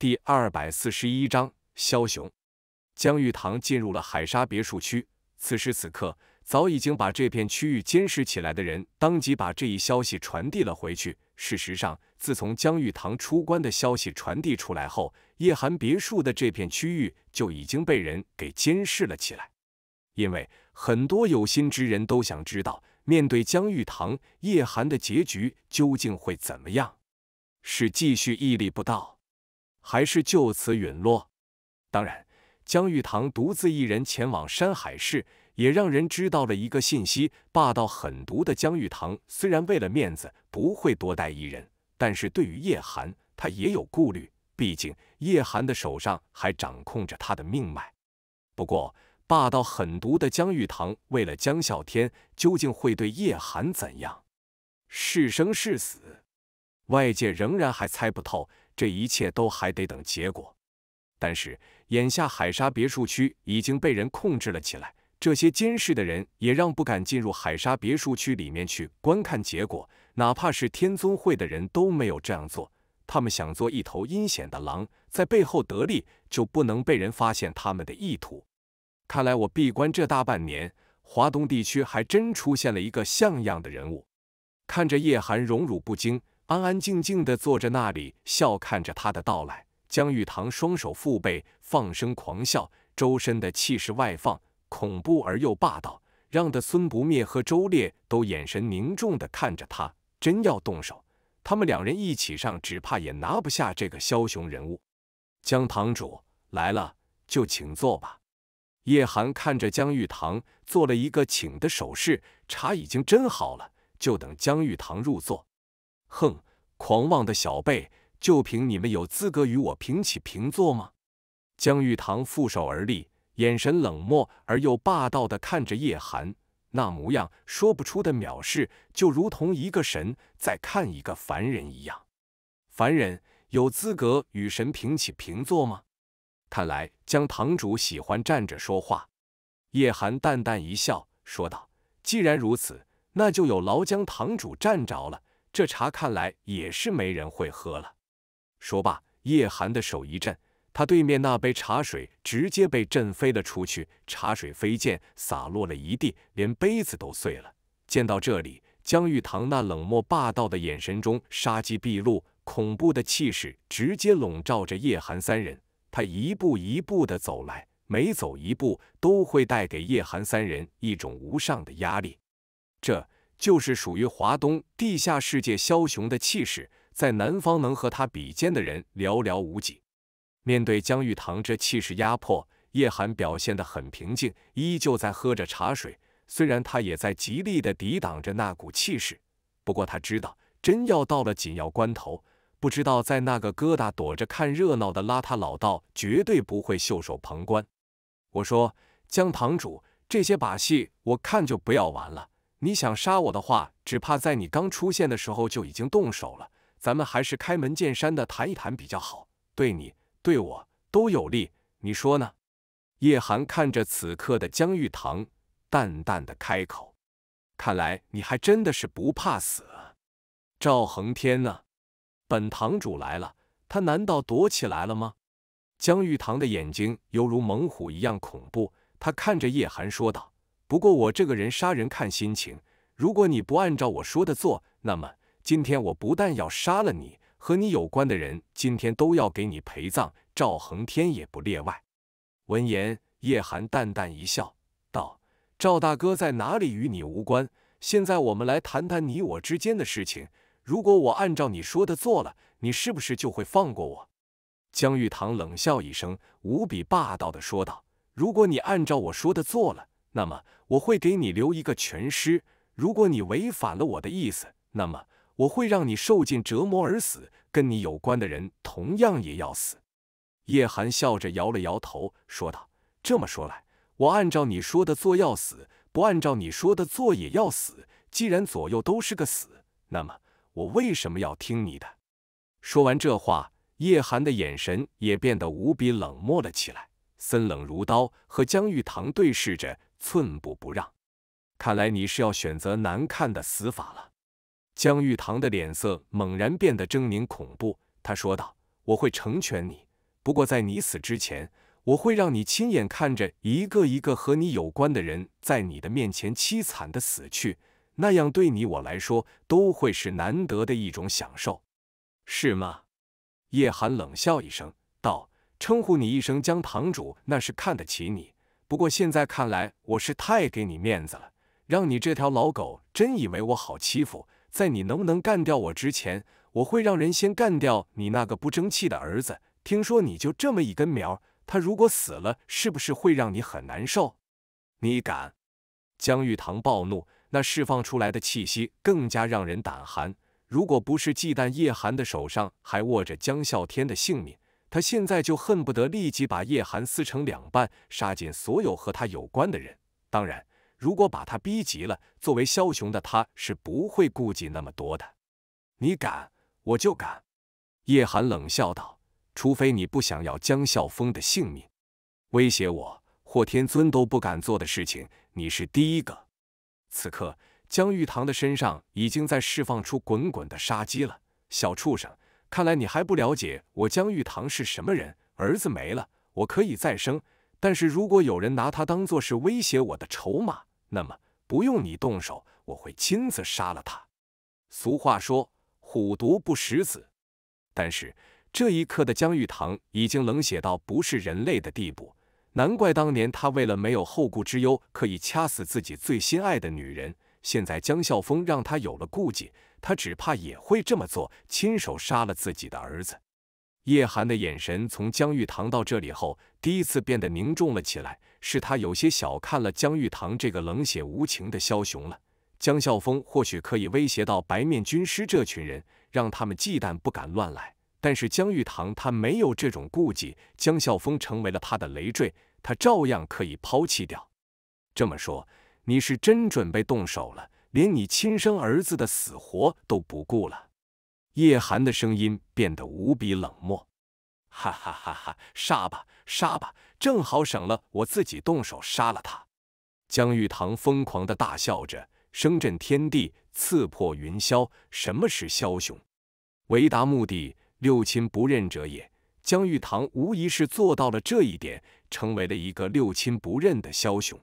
第二百四十一章枭雄。江玉堂进入了海沙别墅区，此时此刻，早已经把这片区域监视起来的人，当即把这一消息传递了回去。事实上，自从江玉堂出关的消息传递出来后，叶寒别墅的这片区域就已经被人给监视了起来，因为很多有心之人都想知道，面对江玉堂，叶寒的结局究竟会怎么样？是继续屹立不倒？还是就此陨落。当然，江玉堂独自一人前往山海市，也让人知道了一个信息：霸道狠毒的江玉堂虽然为了面子不会多带一人，但是对于叶寒，他也有顾虑。毕竟，叶寒的手上还掌控着他的命脉。不过，霸道狠毒的江玉堂为了江啸天，究竟会对叶寒怎样？是生是死？外界仍然还猜不透。这一切都还得等结果，但是眼下海沙别墅区已经被人控制了起来，这些监视的人也让不敢进入海沙别墅区里面去观看结果，哪怕是天尊会的人都没有这样做。他们想做一头阴险的狼，在背后得利，就不能被人发现他们的意图。看来我闭关这大半年，华东地区还真出现了一个像样的人物。看着叶寒荣辱不惊。安安静静地坐着那里，笑看着他的到来。江玉堂双手负背，放声狂笑，周身的气势外放，恐怖而又霸道，让得孙不灭和周烈都眼神凝重的看着他。真要动手，他们两人一起上，只怕也拿不下这个枭雄人物。江堂主来了，就请坐吧。叶寒看着江玉堂，做了一个请的手势，茶已经斟好了，就等江玉堂入座。哼，狂妄的小辈，就凭你们有资格与我平起平坐吗？江玉堂负手而立，眼神冷漠而又霸道的看着叶寒，那模样说不出的藐视，就如同一个神在看一个凡人一样。凡人有资格与神平起平坐吗？看来江堂主喜欢站着说话。叶寒淡淡一笑，说道：“既然如此，那就有劳江堂主站着了。”这茶看来也是没人会喝了。说罢，叶寒的手一震，他对面那杯茶水直接被震飞了出去，茶水飞溅，洒落了一地，连杯子都碎了。见到这里，江玉堂那冷漠霸道的眼神中杀机毕露，恐怖的气势直接笼罩着叶寒三人。他一步一步的走来，每走一步都会带给叶寒三人一种无上的压力。这。就是属于华东地下世界枭雄的气势，在南方能和他比肩的人寥寥无几。面对江玉堂这气势压迫，叶寒表现得很平静，依旧在喝着茶水。虽然他也在极力地抵挡着那股气势，不过他知道，真要到了紧要关头，不知道在那个疙瘩躲着看热闹的邋遢老道绝对不会袖手旁观。我说：“江堂主，这些把戏我看就不要玩了。”你想杀我的话，只怕在你刚出现的时候就已经动手了。咱们还是开门见山的谈一谈比较好，对你对我都有利，你说呢？叶寒看着此刻的江玉堂，淡淡的开口：“看来你还真的是不怕死啊。”赵恒天呢？本堂主来了，他难道躲起来了吗？江玉堂的眼睛犹如猛虎一样恐怖，他看着叶寒说道。不过我这个人杀人看心情，如果你不按照我说的做，那么今天我不但要杀了你，和你有关的人今天都要给你陪葬，赵恒天也不例外。闻言，叶寒淡淡一笑，道：“赵大哥在哪里与你无关。现在我们来谈谈你我之间的事情。如果我按照你说的做了，你是不是就会放过我？”江玉堂冷笑一声，无比霸道的说道：“如果你按照我说的做了。”那么我会给你留一个全尸。如果你违反了我的意思，那么我会让你受尽折磨而死，跟你有关的人同样也要死。叶寒笑着摇了摇头，说道：“这么说来，我按照你说的做要死，不按照你说的做也要死。既然左右都是个死，那么我为什么要听你的？”说完这话，叶寒的眼神也变得无比冷漠了起来，森冷如刀，和江玉堂对视着。寸步不让，看来你是要选择难看的死法了。江玉堂的脸色猛然变得狰狞恐怖，他说道：“我会成全你，不过在你死之前，我会让你亲眼看着一个一个和你有关的人在你的面前凄惨的死去，那样对你我来说都会是难得的一种享受，是吗？”叶寒冷笑一声道：“称呼你一声江堂主，那是看得起你。”不过现在看来，我是太给你面子了，让你这条老狗真以为我好欺负。在你能不能干掉我之前，我会让人先干掉你那个不争气的儿子。听说你就这么一根苗，他如果死了，是不是会让你很难受？你敢？江玉堂暴怒，那释放出来的气息更加让人胆寒。如果不是忌惮叶寒的手上还握着江啸天的性命。他现在就恨不得立即把叶寒撕成两半，杀尽所有和他有关的人。当然，如果把他逼急了，作为枭雄的他是不会顾忌那么多的。你敢，我就敢。叶寒冷笑道：“除非你不想要江笑风的性命。”威胁我，霍天尊都不敢做的事情，你是第一个。此刻，江玉堂的身上已经在释放出滚滚的杀机了。小畜生！看来你还不了解我江玉堂是什么人。儿子没了，我可以再生，但是如果有人拿他当做是威胁我的筹码，那么不用你动手，我会亲自杀了他。俗话说虎毒不食子，但是这一刻的江玉堂已经冷血到不是人类的地步，难怪当年他为了没有后顾之忧，可以掐死自己最心爱的女人。现在江孝风让他有了顾忌，他只怕也会这么做，亲手杀了自己的儿子。叶寒的眼神从江玉堂到这里后，第一次变得凝重了起来，是他有些小看了江玉堂这个冷血无情的枭雄了。江孝风或许可以威胁到白面军师这群人，让他们忌惮不敢乱来，但是江玉堂他没有这种顾忌，江孝风成为了他的累赘，他照样可以抛弃掉。这么说。你是真准备动手了，连你亲生儿子的死活都不顾了。叶寒的声音变得无比冷漠。哈哈哈！哈杀吧，杀吧，正好省了我自己动手杀了他。江玉堂疯狂的大笑着，声震天地，刺破云霄。什么是枭雄？为达目的，六亲不认者也。江玉堂无疑是做到了这一点，成为了一个六亲不认的枭雄。